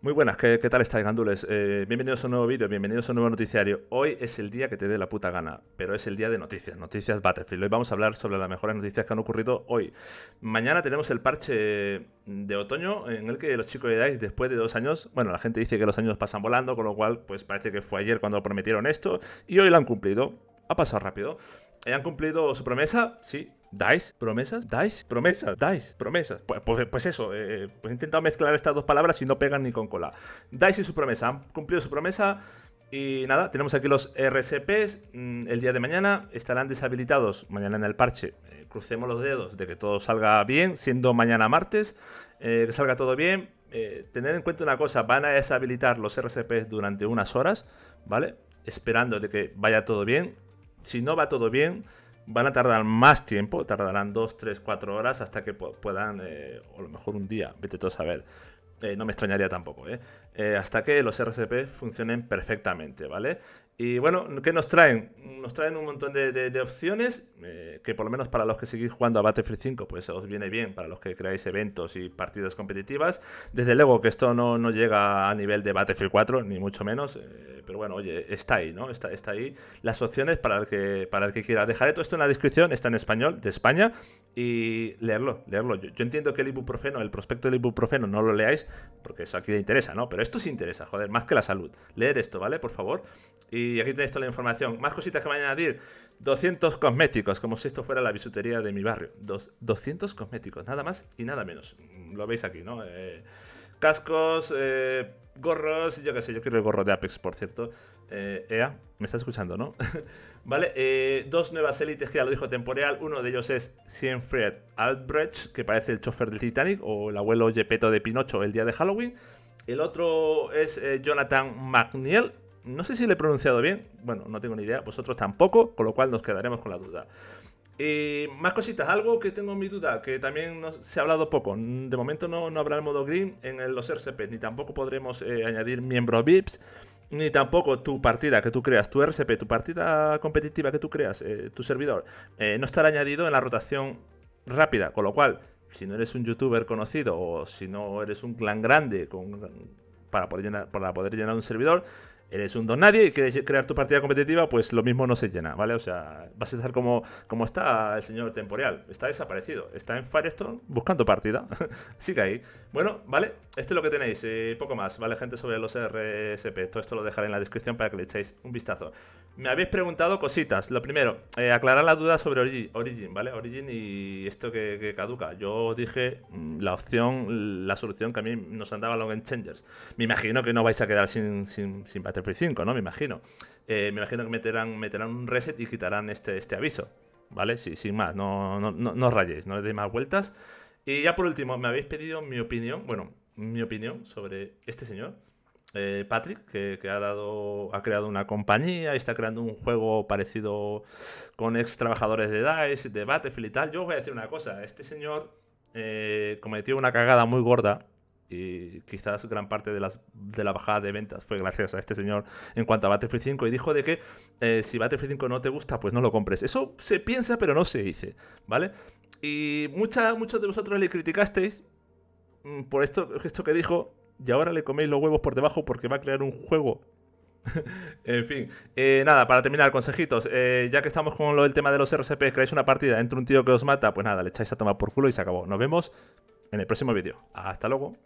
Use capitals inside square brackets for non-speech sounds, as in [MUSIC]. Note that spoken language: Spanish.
Muy buenas, ¿qué, tal estáis, gandules? Eh, bienvenidos a un nuevo vídeo, bienvenidos a un nuevo noticiario. Hoy es el día que te dé la puta gana, pero es el día de noticias, noticias Battlefield. Hoy vamos a hablar sobre las mejores noticias que han ocurrido hoy. Mañana tenemos el parche de otoño en el que los chicos de DICE, después de dos años, bueno, la gente dice que los años pasan volando, con lo cual, pues parece que fue ayer cuando prometieron esto y hoy lo han cumplido. Ha pasado rápido. ¿Eh, ¿Han cumplido su promesa? Sí, ¿Dice? promesas? ¿Dais promesas? ¿Dais promesas? Pues, pues, pues eso, eh, eh, pues he intentado mezclar estas dos palabras y no pegan ni con cola. ¿Dais y su promesa? ¿Han cumplido su promesa? Y nada, tenemos aquí los RCPs mm, El día de mañana estarán deshabilitados. Mañana en el parche. Eh, crucemos los dedos de que todo salga bien, siendo mañana martes. que salga todo bien. tener en cuenta una cosa: van a deshabilitar los RCPs durante unas horas, ¿vale? Esperando de que vaya todo bien. Si no va todo bien, van a tardar más tiempo, tardarán 2, 3, 4 horas hasta que puedan, eh, o a lo mejor un día, vete todo a saber. Eh, no me extrañaría tampoco, ¿eh? hasta que los RCP funcionen perfectamente, ¿vale? Y bueno, ¿qué nos traen? Nos traen un montón de, opciones eh, que por lo menos para los que seguís jugando a Battlefield 5 pues os viene bien, para los que creáis eventos y partidas competitivas. Desde luego que esto no, no llega a nivel de Battlefield 4, ni mucho menos, eh, pero bueno, oye, está ahí, ¿no? Está, está ahí las opciones para el, que, para el que quiera. Dejaré todo esto en la descripción, está en español, de España, y leerlo, leerlo. Yo, entiendo que el ibuprofeno, el prospecto del ibuprofeno no lo leáis, porque eso aquí le interesa, ¿no? Pero esto sí interesa, joder, más que la salud. Leer esto, ¿vale? Por favor. Y y aquí tenéis toda la información. Más cositas que van a añadir. 200 cosméticos, como si esto fuera la bisutería de mi barrio. 200 cosméticos, nada más y nada menos. Mm, lo veis aquí, ¿no? Eh, cascos, eh, gorros, yo qué sé, yo quiero el gorro de Apex, por cierto. Eh, Ea, me estás escuchando, ¿no? [LAUGHS] vale, eh, dos nuevas élites que ya lo dijo temporal. Uno de ellos es Siegfried Albrecht, que parece el chofer del Titanic, o el abuelo Yepeto de Pinocho el día de Halloween. El otro es Jonathan McNeil, no sé si le he pronunciado bien. Bueno, no tengo ni idea. Vosotros tampoco, con lo cual nos quedaremos con la duda. Y eh, más cositas, algo que tengo en mi duda, que también se ha hablado poco. De momento no, no habrá el modo green en los RCP, ni tampoco podremos eh, añadir miembros VIPs, ni tampoco tu partida que tú creas, tu RCP, tu partida competitiva que tú creas, eh, tu servidor, no estará añadido en la rotación rápida. Con lo cual, si no eres un youtuber conocido o si no eres un clan grande para, poder llenar, para poder llenar un servidor, eres un don nadie y quieres crear tu partida competitiva, pues lo mismo no se llena, ¿vale? O sea, vas a estar como, como está el señor temporal, está desaparecido, está en Firestone buscando partida, [LAUGHS] sigue ahí. Bueno, ¿vale? Esto es lo que tenéis, eh, poco más, ¿vale? Gente sobre los RSP, todo esto lo dejaré en la descripción para que le echéis un vistazo. Me habéis preguntado cositas, lo primero, eh, aclarar la duda sobre Origin, ¿vale? Origin y esto que, caduca. Yo dije mm, la opción, la solución que a mí nos andaba Long los Changers. Me imagino que no vais a quedar sin, sin, 5, ¿no? Me imagino. Eh, me imagino que meterán, meterán un reset y quitarán este, este aviso, ¿vale? Sí, sin más, no, no, no, no rayéis, no le deis más vueltas. Y ya por último, me habéis pedido mi opinión, bueno, mi opinión sobre este señor, eh, Patrick, que, ha, dado, ha creado una compañía y está creando un juego parecido con ex trabajadores de DICE, de Battlefield y tal. Yo os voy a decir una cosa, este señor eh, cometió una cagada muy gorda y quizás gran parte de, la bajada de ventas fue gracias a este señor en cuanto a Battlefield 5 y dijo de que eh, si Battlefield 5 no te gusta, pues no lo compres. Eso se piensa pero no se dice, ¿vale? Y muchos de vosotros le criticasteis mm, por esto, que dijo y ahora le coméis los huevos por debajo porque va a crear un juego [LAUGHS] en fin, eh, nada, para terminar, consejitos. Eh, ya que estamos con el tema de los RCP, creáis una partida, entre un tío que os mata, pues nada, le echáis a tomar por culo y se acabó. Nos vemos en el próximo vídeo. Hasta luego.